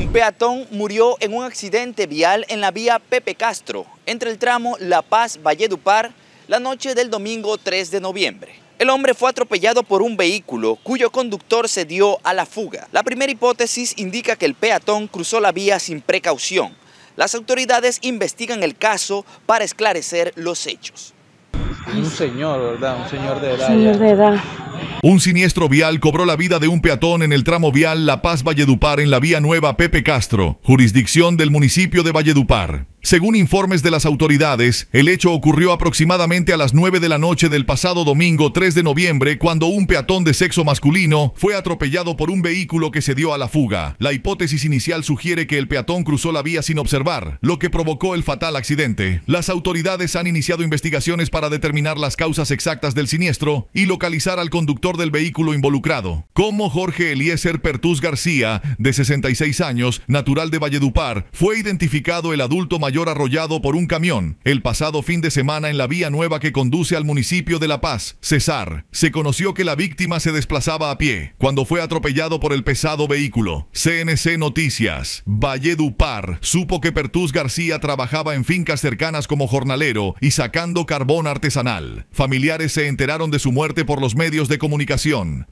Un peatón murió en un accidente vial en la vía Pepe Castro, entre el tramo La Paz-Valledupar, la noche del domingo 3 de noviembre. El hombre fue atropellado por un vehículo cuyo conductor se dio a la fuga. La primera hipótesis indica que el peatón cruzó la vía sin precaución. Las autoridades investigan el caso para esclarecer los hechos un señor, ¿verdad? Un señor de edad. Señor de edad. Un siniestro vial cobró la vida de un peatón en el tramo vial La Paz Valledupar en la vía nueva Pepe Castro, jurisdicción del municipio de Valledupar. Según informes de las autoridades, el hecho ocurrió aproximadamente a las 9 de la noche del pasado domingo 3 de noviembre cuando un peatón de sexo masculino fue atropellado por un vehículo que se dio a la fuga. La hipótesis inicial sugiere que el peatón cruzó la vía sin observar, lo que provocó el fatal accidente. Las autoridades han iniciado investigaciones para determinar las causas exactas del siniestro y localizar al conductor del vehículo involucrado. Como Jorge Eliezer Pertús García, de 66 años, natural de Valledupar, fue identificado el adulto mayor arrollado por un camión el pasado fin de semana en la vía nueva que conduce al municipio de La Paz, Cesar. Se conoció que la víctima se desplazaba a pie cuando fue atropellado por el pesado vehículo. CNC Noticias, Valledupar, supo que Pertús García trabajaba en fincas cercanas como jornalero y sacando carbón artesanal. Familiares se enteraron de su muerte por los medios de comunicación.